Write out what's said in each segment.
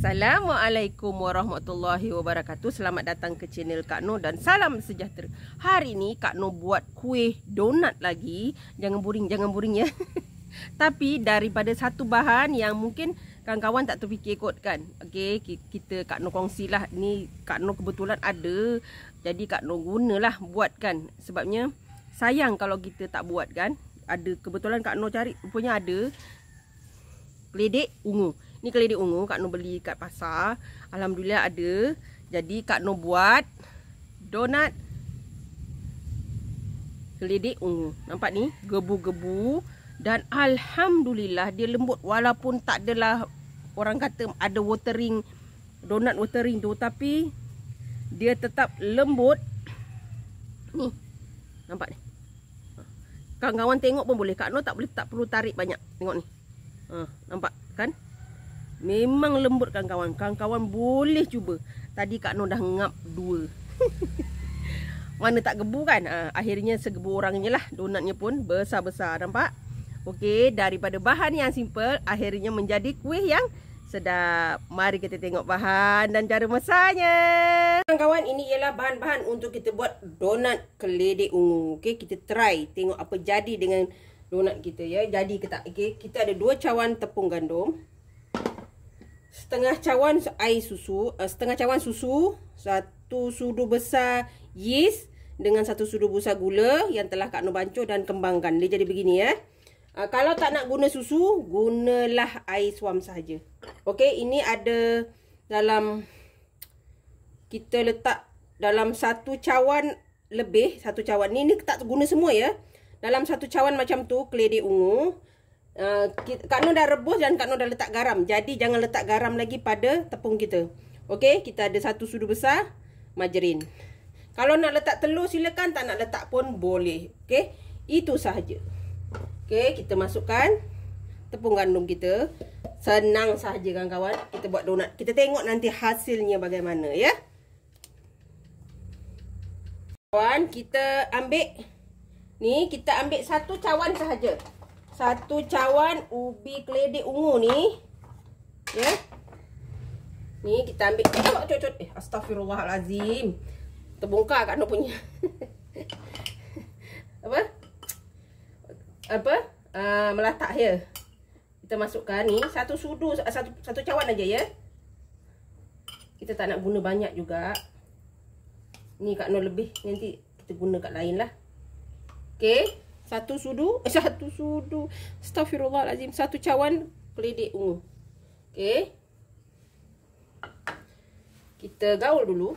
Assalamualaikum warahmatullahi wabarakatuh Selamat datang ke channel Kak Noh dan salam sejahtera Hari ni Kak Noh buat kuih donat lagi Jangan buring, jangan buring ya Tapi daripada satu bahan yang mungkin kawan-kawan tak terfikir kot kan Okay, kita Kak Noh kongsilah Ni Kak Noh kebetulan ada Jadi Kak Noh gunalah buat kan Sebabnya sayang kalau kita tak buat kan Ada kebetulan Kak Noh cari rupanya ada Keledek ungu Ni keledek ungu Kak No beli kat pasar. Alhamdulillah ada. Jadi Kak No buat donat keledek ungu. Nampak ni? Gebu-gebu. Dan Alhamdulillah dia lembut. Walaupun tak adalah orang kata ada watering. Donat watering tu. Tapi dia tetap lembut. Ni. Nampak ni? Kawan-kawan tengok pun boleh. Kak No tak, boleh, tak perlu tarik banyak. Tengok ni. Ha, nampak kan? Memang lembut kawan-kawan. Kawan-kawan boleh cuba. Tadi Kak Noh dah ngap dua. Mana tak gebu kan? Ha, akhirnya segebu orangnya lah. Donatnya pun besar-besar. Nampak? Okey, daripada bahan yang simple, akhirnya menjadi kuih yang sedap. Mari kita tengok bahan dan cara masanya. Kawan-kawan, ini ialah bahan-bahan untuk kita buat donat keledek ungu. Okey, kita try. Tengok apa jadi dengan donat kita ya. Jadi ke tak? Okey, kita ada dua cawan tepung gandum setengah cawan air susu, uh, setengah cawan susu, satu sudu besar yeast dengan satu sudu besar gula yang telah Kak Nur bancuh dan kembangkan. Dia jadi begini ya. Eh. Uh, kalau tak nak guna susu, gunalah air suam saja. Okey, ini ada dalam kita letak dalam satu cawan lebih, satu cawan ni ni tak guna semua ya. Dalam satu cawan macam tu keledek ungu, uh, Kak Noor dah rebus dan Kak Noor dah letak garam Jadi jangan letak garam lagi pada tepung kita Okey, kita ada satu sudu besar margarin Kalau nak letak telur silakan, tak nak letak pun boleh Okey, itu sahaja Okey, kita masukkan tepung gandum kita Senang sahaja kawan-kawan Kita buat donat, kita tengok nanti hasilnya bagaimana ya Kawan, kita ambil Ni kita ambil satu cawan sahaja satu cawan ubi keledek ungu ni. Ya. Yeah. Ni kita ambil cok cok Eh, eh astagfirullahalazim. Terbongkar kat nak punya. Apa? Apa? Uh, melatak ya. Kita masukkan ni satu sudu satu satu cawan aja ya. Kita tak nak guna banyak juga. Ni kat nak lebih nanti kita guna kat lain lah. Okey. Satu sudu, eh, satu sudu. Astagfirullahalazim, satu cawan keledek ungu. Okey. Kita gaul dulu.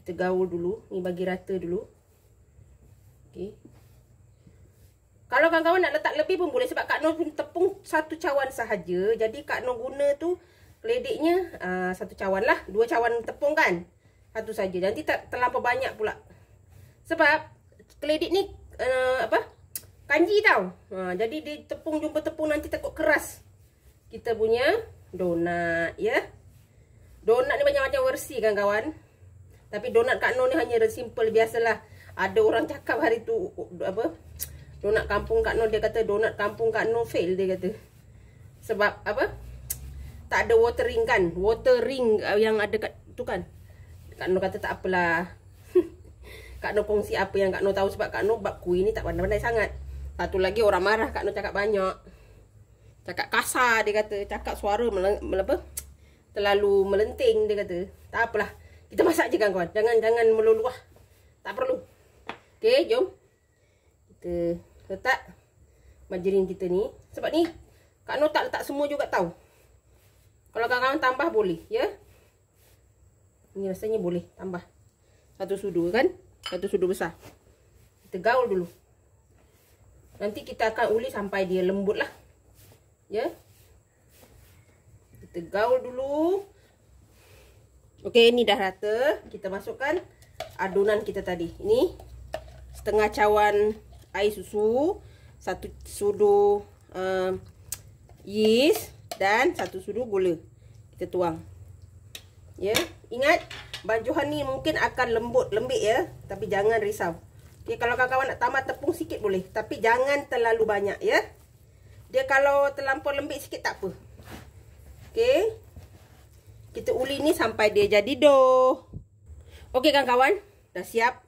Kita gaul dulu, ni bagi rata dulu. Okey. Kalau kawan-kawan nak letak lebih pun boleh sebab Kak Noh tepung satu cawan sahaja. Jadi Kak Noh guna tu kelediknya uh, ah, satu cawan lah. Dua cawan tepung kan? Satu saja. Nanti tak terlalu banyak pula. Sebab kledik ni uh, apa kanji tau ha, jadi di tepung jumpa tepung nanti takut keras kita punya donat ya donat ni banyak macam versi kan kawan tapi donat kak Noh ni hanya simple biasalah ada orang cakap hari tu apa donat kampung kak Noh dia kata donat kampung kak Noh fail dia kata sebab apa tak ada watering kan watering eh, yang ada kat tu kan kak Noh kata tak apalah Kak Noh kongsi apa yang Kak Noh tahu sebab Kak Noh bab kuih ni tak pandai-pandai sangat. Satu lagi orang marah Kak Noh cakap banyak. Cakap kasar dia kata, cakap suara melepa terlalu melenting dia kata. Tak apalah. Kita masak je kan kawan. Jangan jangan meluluah. Tak perlu. Okay, jom. Kita letak majerin kita ni. Sebab ni Kak Noh tak letak semua juga tahu. Kalau kawan-kawan tambah boleh, ya. Ini rasanya boleh tambah. Satu sudu kan. Satu sudu besar Kita gaul dulu Nanti kita akan uli sampai dia lembut lah Ya Kita gaul dulu Okey, ini dah rata Kita masukkan adunan kita tadi Ini setengah cawan air susu Satu sudu um, yeast Dan satu sudu gula Kita tuang Ya, ingat Banjuhan ni mungkin akan lembut lembik ya Tapi jangan risau okay, Kalau kawan-kawan nak tambah tepung sikit boleh Tapi jangan terlalu banyak ya Dia kalau terlampau lembik sikit tak apa Okay Kita uli ni sampai dia jadi dough Okay kawan-kawan Dah siap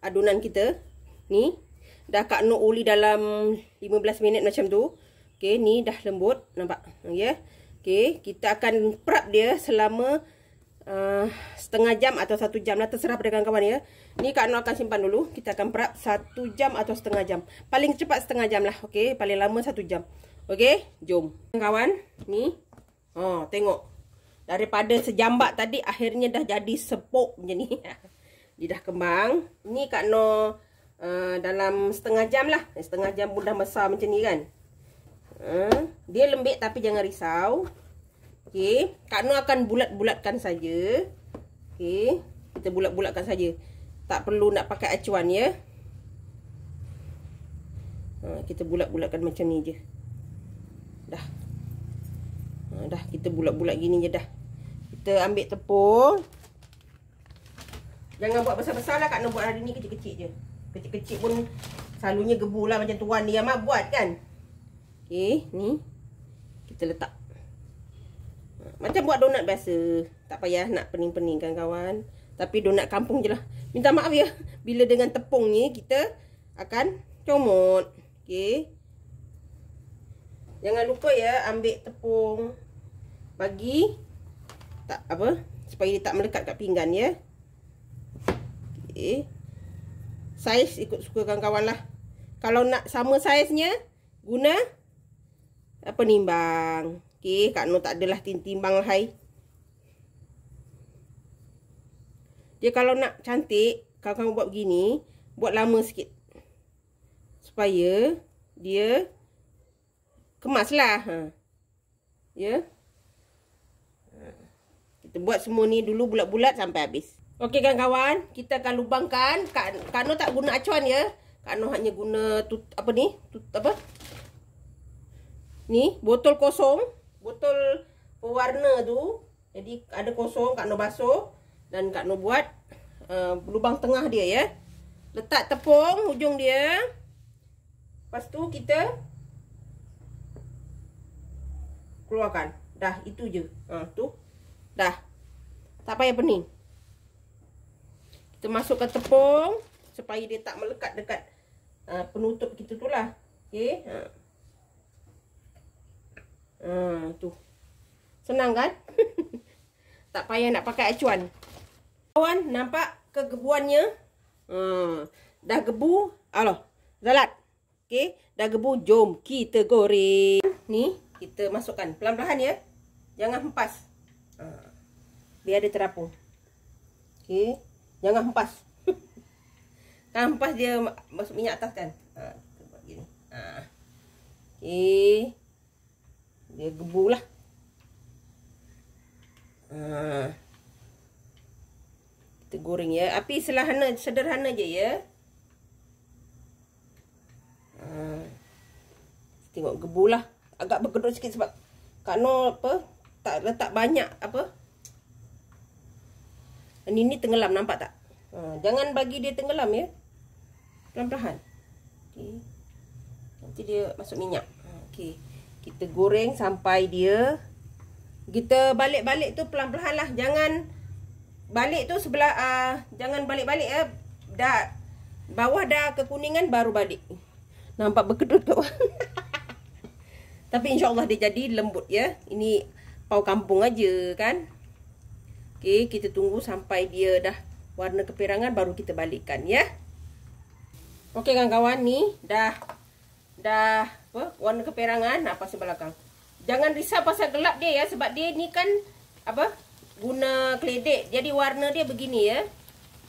adunan kita Ni Dah Kak Nur uli dalam 15 minit macam tu Okay ni dah lembut Nampak ya yeah. Okay kita akan prep dia selama Eh, setengah jam atau satu jam lah terserah pada kawan-kawan ya. Ni Kak Noor akan simpan dulu. Kita akan prep satu jam atau setengah jam. Paling cepat setengah jam lah. Okey. Paling lama satu jam. Okey. Jom. kawan Ni. Oh, tengok. Daripada sejambak tadi akhirnya dah jadi sepok macam ni. Dia dah kembang. Ni Kak Noor uh, dalam setengah jam lah. Setengah jam pun dah besar macam ni kan. Uh, dia lembek tapi jangan risau. Okey, Kak Nu akan bulat-bulatkan saja. Okey, kita bulat-bulatkan saja. Tak perlu nak pakai acuan ya. Ha, kita bulat-bulatkan macam ni je. Dah. Ha, dah kita bulat-bulat gini je dah. Kita ambil tepung. Jangan buat besar besar lah. Kak Nu buat hari ni kecil-kecil je. Kecil-kecil pun selalunya gebulah macam tuan dia mah buat kan. Okey, ni kita letak macam buat donat biasa Tak payah nak pening-peningkan kawan Tapi donat kampung je lah Minta maaf ya Bila dengan tepung ni kita akan comot Okay Jangan lupa ya ambil tepung Bagi Tak apa Supaya dia tak melekat kat pinggan ya Okay Saiz ikut suka kawan-kawan lah Kalau nak sama saiznya Guna Penimbang Penimbang Okey, Kak Noor tak adalah timbang hai. Dia kalau nak cantik, kalau kamu buat begini, buat lama sikit. Supaya dia kemaslah. Ha. Ya. Yeah. Kita buat semua ni dulu bulat-bulat sampai habis. Okey kan kawan kita akan lubangkan. Kak, Kak Noor tak guna acuan ya. Kak Noor hanya guna tut, apa ni? Tut, apa? Ni, botol kosong botol pewarna tu jadi ada kosong Kak Noh basuh dan Kak Noh buat uh, lubang tengah dia ya letak tepung hujung dia lepas tu kita keluarkan dah itu je ha, tu dah tak payah pening kita masukkan tepung supaya dia tak melekat dekat uh, penutup kita tu lah ok ha. Ah, tu. Senang kan? tak payah nak pakai acuan. Kawan, nampak kegebuannya? Ha, dah gebu. Aloh, Zalat. Okey, dah gebu. Jom kita goreng. Ni, kita masukkan. Pelan-pelan ya. Jangan hempas. Ha, biar dia terapung. Okey, jangan hempas. kan hempas dia masuk minyak atas kan? Ha, kita buat gini. Ha. Okey dia gebu lah uh, kita goreng ya api selahana, sederhana je ya uh, tengok gebu lah agak bergedut sikit sebab Kak Nor apa tak letak banyak apa ini ni tenggelam nampak tak uh, jangan bagi dia tenggelam ya pelan-pelan okay. nanti dia masuk minyak Okay. Kita goreng sampai dia Kita balik-balik tu pelan-pelan lah Jangan balik tu sebelah uh, Jangan balik-balik eh. Dah Bawah dah kekuningan baru balik Nampak berkedut tu Tapi insyaAllah dia jadi lembut ya Ini pau kampung aja kan Okay kita tunggu sampai dia dah Warna keperangan baru kita balikkan ya Okay kawan-kawan ni dah Dah apa warna keperangan apa sebelah belakang. Jangan risau pasal gelap dia ya sebab dia ni kan apa guna kledek. Jadi warna dia begini ya.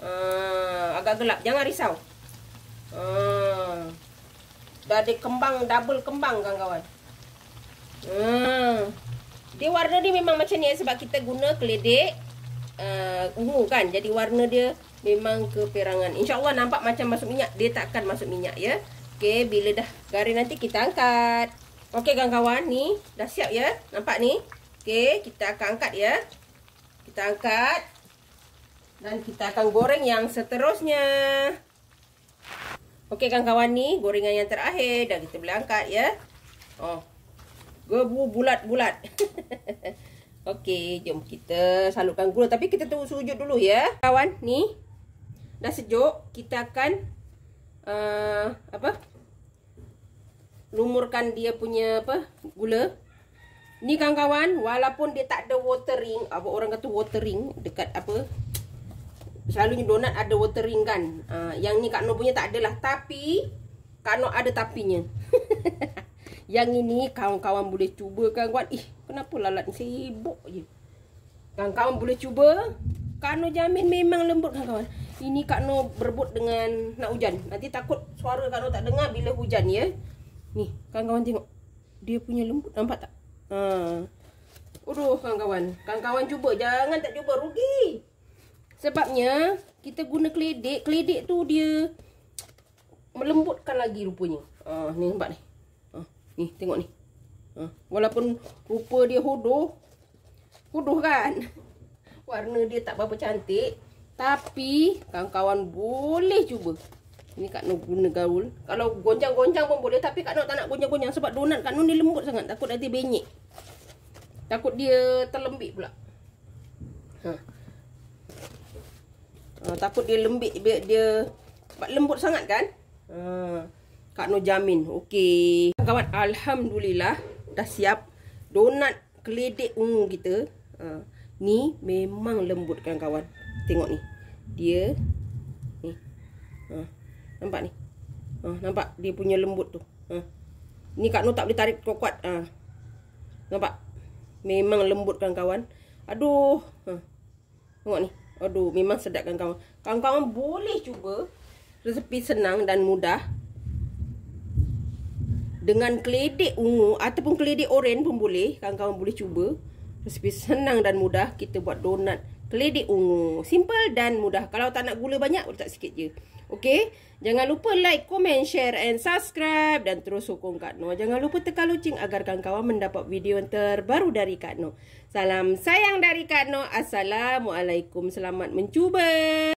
Uh, agak gelap. Jangan risau. Uh, dah ada kembang double kembang kawan-kawan. Uh, dia warna ni memang macam ni ya sebab kita guna kledek uh, ungu kan. Jadi warna dia memang keperangan. Insya-Allah nampak macam masuk minyak, dia takkan masuk minyak ya. Okey, bila dah garing nanti kita angkat. Okey kawan-kawan, ni dah siap ya. Nampak ni? Okey, kita akan angkat ya. Kita angkat. Dan kita akan goreng yang seterusnya. Okey kawan-kawan, ni gorengan yang terakhir dah kita boleh angkat ya. Oh. Gebu bulat-bulat. Okey, jom kita salurkan gula tapi kita tunggu sujud dulu ya. Kawan, ni dah sejuk, kita akan uh, apa? Lumurkan dia punya apa? Gula. Ni kawan-kawan, walaupun dia tak ada watering, apa ah, orang kata watering dekat apa? Selalunya donat ada watering kan. Uh, yang ni Kak no punya tak adalah, tapi Kak no ada tapinya. yang ini kawan-kawan boleh cuba kawan-kawan. Ih, kenapa lalat sibuk je? Kawan-kawan boleh cuba. Kak no jamin memang lembut kawan-kawan. Ini Kak Noh berebut dengan nak hujan. Nanti takut suara Kak Noh tak dengar bila hujan ya. Ni, kawan-kawan tengok. Dia punya lembut nampak tak? Ha. Uruh kawan-kawan. Kawan-kawan cuba jangan tak cuba rugi. Sebabnya kita guna kledik. Kledik tu dia melembutkan lagi rupanya. Ha, ni nampak ni. Ha, ni tengok ni. Ha, walaupun rupa dia hodoh. Hodoh kan? Warna dia tak berapa cantik. Tapi kawan-kawan boleh cuba. Ini Kak Noh guna gaul. Kalau gonjang-gonjang pun boleh. Tapi Kak Noh tak nak gonjang-gonjang. Sebab donat Kak Noh ni lembut sangat. Takut nanti benyek. Takut dia terlembik pula. Ha. Uh, takut dia lembik. Dia, dia sebab lembut sangat kan. Uh, Kak Noh jamin. Okey. Kawan-kawan Alhamdulillah. Dah siap. Donat keledek ungu kita. Uh, ni memang lembut kan kawan Tengok ni. Dia ni. Ha. Nampak ni. Ha. nampak dia punya lembut tu. Ha. Ni Kak Noh tak boleh tarik kuat-kuat. Ha. Nampak? Memang lembut kan kawan. Aduh. Ha. Tengok ni. Aduh, memang sedap kan kawan. Kawan-kawan boleh cuba resepi senang dan mudah. Dengan keledek ungu ataupun keledek oren pun boleh. Kawan-kawan boleh cuba. Resepi senang dan mudah. Kita buat Donat keledek ungu. Simple dan mudah. Kalau tak nak gula banyak, letak sikit je. Okay? Jangan lupa like, komen, share and subscribe dan terus sokong Kak Noor. Jangan lupa tekan lonceng agar kawan-kawan mendapat video yang terbaru dari Kak Noor. Salam sayang dari Kak Noor. Assalamualaikum. Selamat mencuba.